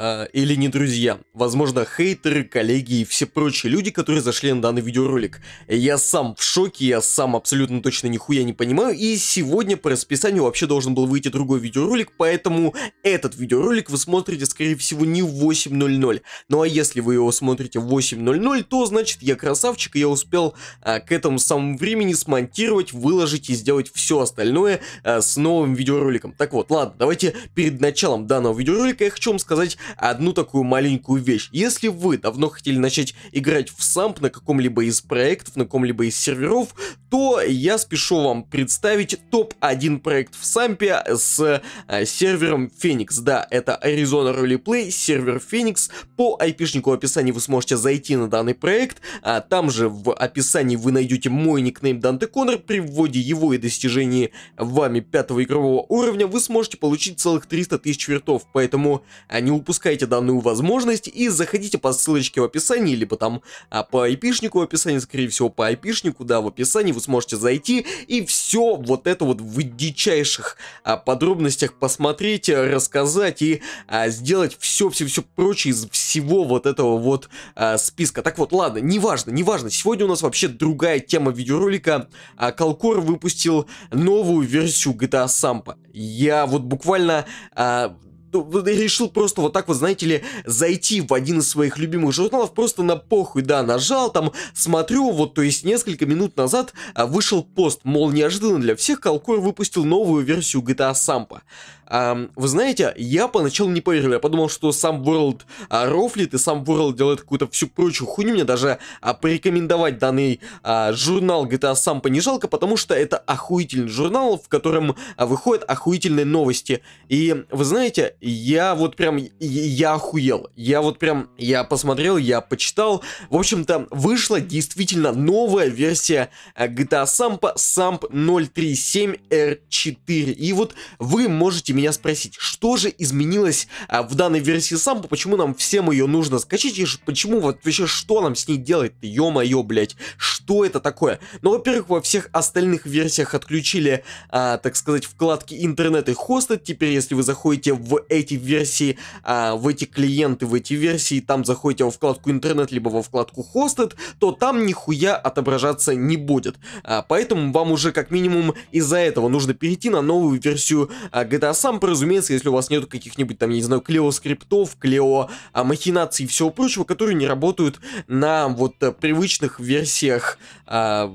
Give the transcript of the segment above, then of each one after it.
Э, или не друзья. Возможно, хейтеры, коллеги и все прочие люди, которые зашли на данный видеоролик. Я сам в шоке, я сам абсолютно точно нихуя не понимаю, и сегодня по расписанию вообще должен был выйти другой видеоролик, поэтому этот видеоролик вы смотрите, скорее всего, не в 8.00. Ну а если вы его смотрите в 8.00, то значит я красавчик, и я успел э, к этому самому времени смонтировать, выложить и сделать все остальное э, с новым видеороликом. Так вот, ладно, давайте перед началом данного видеоролика я хочу вам сказать одну такую маленькую вещь. Если вы давно хотели начать играть в самп на каком-либо из проектов, на каком-либо из серверов, то я спешу вам представить топ-1 проект в сампе с а, сервером Феникс. Да, это Arizona Roleplay, сервер Феникс. По айпишнику в описании вы сможете зайти на данный проект, а там же в описании вы найдете мой никнейм Данте Коннор, при вводе его и достижении вами пятого игрового уровня вы сможете получить целых 300 тысяч вертов, поэтому а, не упускайте запускайте данную возможность и заходите по ссылочке в описании, либо там а, по айпишнику в описании, скорее всего по айпишнику, да, в описании вы сможете зайти и все вот это вот в дичайших а, подробностях посмотреть, рассказать и а, сделать все-все-все прочее из всего вот этого вот а, списка. Так вот, ладно, неважно, неважно, сегодня у нас вообще другая тема видеоролика, а, Колкор выпустил новую версию GTA Sampa. Я вот буквально а, ну, решил просто вот так вот, знаете ли, зайти в один из своих любимых журналов, просто на похуй, да, нажал, там, смотрю, вот, то есть, несколько минут назад а, вышел пост, мол, неожиданно для всех Колкор выпустил новую версию GTA Сампа. Um, вы знаете, я поначалу не поверил, я подумал, что сам World uh, а, рофлит и сам World делает какую-то всю прочую хуйню, мне даже uh, порекомендовать данный uh, журнал GTA не жалко потому что это охуительный журнал, в котором uh, выходят охуительные новости. И вы знаете, я вот прям, я охуел. Я вот прям, я посмотрел, я почитал. В общем-то, вышла действительно новая версия э, GTA Sampa, Samp 037R4. И вот вы можете меня спросить, что же изменилось э, в данной версии Sampa, почему нам всем ее нужно скачать, и почему вот вообще что нам с ней делать-то, ё-моё, блядь, что это такое? Ну, во-первых, во всех остальных версиях отключили, а, так сказать, вкладки интернет и хоста. Теперь, если вы заходите в эти версии, а, в эти клиенты, в эти версии, там заходите во вкладку интернет, либо во вкладку хостед, то там нихуя отображаться не будет. А, поэтому вам уже как минимум из-за этого нужно перейти на новую версию а, GTA сам ну, разумеется, если у вас нет каких-нибудь там, я не знаю, клео-скриптов, клео-махинаций а, и всего прочего, которые не работают на вот э, привычных версиях, а,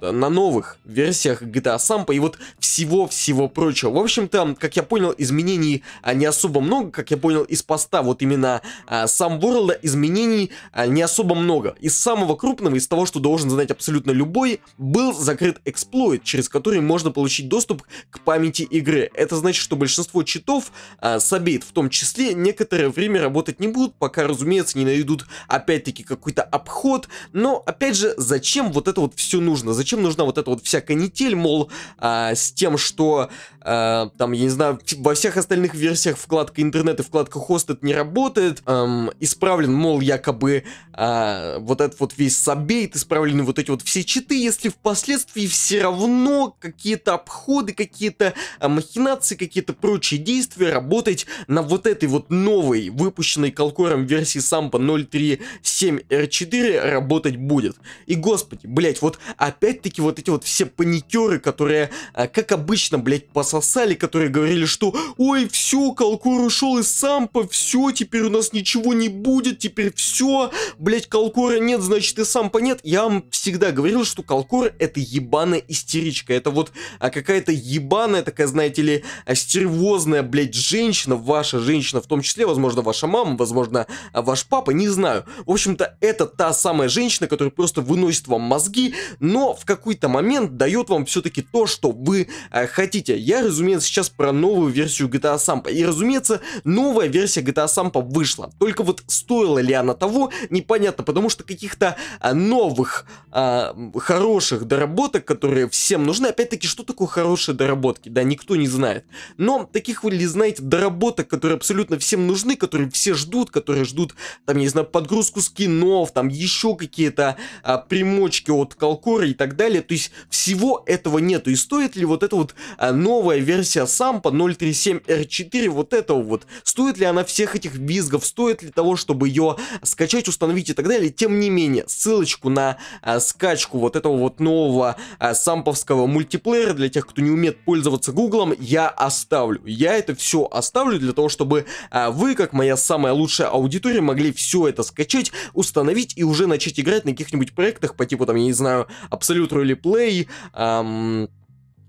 на новых версиях GTA Sampa и вот всего-всего прочего. В общем-то, как я понял, изменений а, не особо особо много, как я понял из поста, вот именно а, сам Ворлда изменений а, не особо много. Из самого крупного, из того, что должен знать абсолютно любой, был закрыт эксплойт, через который можно получить доступ к памяти игры. Это значит, что большинство читов а, с в том числе некоторое время работать не будут, пока, разумеется, не найдут опять-таки какой-то обход. Но, опять же, зачем вот это вот все нужно? Зачем нужна вот эта вот вся канитель, мол, а, с тем, что а, там, я не знаю, во всех остальных версиях вкладка интернет и вкладка хост это не работает. Эм, исправлен, мол, якобы а, вот этот вот весь сабейт исправлены вот эти вот все читы, если впоследствии все равно какие-то обходы, какие-то а, махинации, какие-то прочие действия работать на вот этой вот новой, выпущенной Колкором версии Сампа 0.3.7R4 работать будет. И господи, блять, вот опять-таки вот эти вот все паникеры, которые, а, как обычно, блять, пососали, которые говорили, что «Ой, все, Колкор ушел из Сампа, все, теперь у нас ничего не будет, теперь все, блядь, Блять, Калкора нет, значит и Сампа нет. Я вам всегда говорил, что Калкора это ебаная истеричка. Это вот а какая-то ебаная такая, знаете ли, а, стервозная, блять, женщина, ваша женщина в том числе, возможно, ваша мама, возможно, а, ваш папа, не знаю. В общем-то, это та самая женщина, которая просто выносит вам мозги, но в какой-то момент дает вам все-таки то, что вы э, хотите. Я, разумеется, сейчас про новую версию GTA Sampa. И, разумеется, новая версия GTA Sampa вышла. Только вот стоила ли она того, не понятно Понятно, потому что каких-то а, новых, а, хороших доработок, которые всем нужны, опять-таки, что такое хорошие доработки, да, никто не знает. Но таких вы ли знаете доработок, которые абсолютно всем нужны, которые все ждут, которые ждут, там, я не знаю, подгрузку скинов, там, еще какие-то а, примочки от Колкора и так далее, то есть всего этого нету. И стоит ли вот эта вот новая версия Сампа 037R4, вот этого вот, стоит ли она всех этих визгов, стоит ли того, чтобы ее скачать, установить и так далее. Тем не менее, ссылочку на а, скачку вот этого вот нового а, самповского мультиплеера для тех, кто не умеет пользоваться гуглом, я оставлю. Я это все оставлю для того, чтобы а, вы, как моя самая лучшая аудитория, могли все это скачать, установить и уже начать играть на каких-нибудь проектах по типу там, я не знаю, Absolute Roleplay, эм,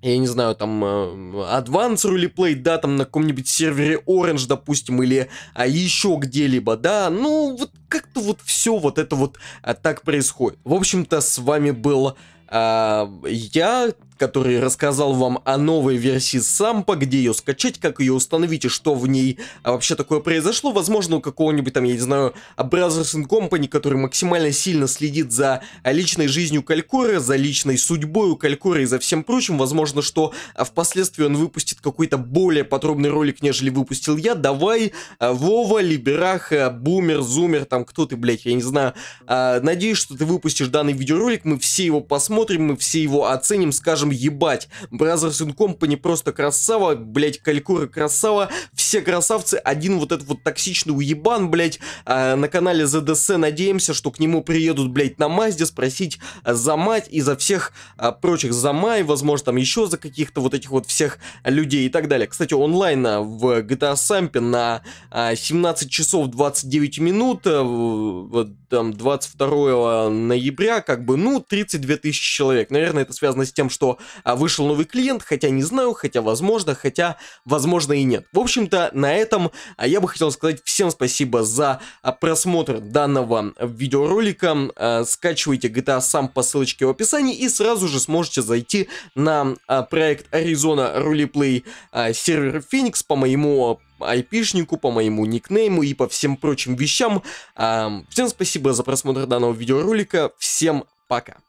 я не знаю, там, э, Advanced Roleplay, да, там на каком-нибудь сервере Orange, допустим, или а, еще где-либо, да, ну, вот как-то вот все вот это вот а, так происходит. В общем-то, с вами был а, я, который рассказал вам о новой версии Сампа, где ее скачать, как ее установить и что в ней а вообще такое произошло. Возможно, у какого-нибудь там, я не знаю, а Brothers Company, который максимально сильно следит за личной жизнью Калькора, за личной судьбой у Калькора и за всем прочим. Возможно, что а, впоследствии он выпустит какой-то более подробный ролик, нежели выпустил я. Давай, а, Вова, Либерах, Бумер, Зумер, там кто ты, блядь, я не знаю. Надеюсь, что ты выпустишь данный видеоролик, мы все его посмотрим, мы все его оценим, скажем, образом ебать. Brothers in Company просто красава, блять Калькура красава, все красавцы, один вот этот вот токсичный уебан, блять э, а, на канале ZDC надеемся, что к нему приедут, блять на Мазде спросить а, за мать и за всех э, прочих, за май, возможно, там еще за каких-то вот этих вот всех людей и так далее. Кстати, онлайн в GTA Sampe на э, 17 часов 29 минут, э, вот, там, 22 ноября, как бы, ну, 32 тысячи человек. Наверное, это связано с тем, что а, вышел новый клиент, хотя не знаю, хотя возможно, хотя возможно и нет. В общем-то, на этом а, я бы хотел сказать всем спасибо за а, просмотр данного видеоролика. Скачивайте GTA сам по ссылочке в описании и сразу же сможете зайти на проект Arizona Roleplay сервер Phoenix по моему айпишнику, по моему никнейму и по всем прочим вещам. Всем спасибо за просмотр данного видеоролика. Всем пока.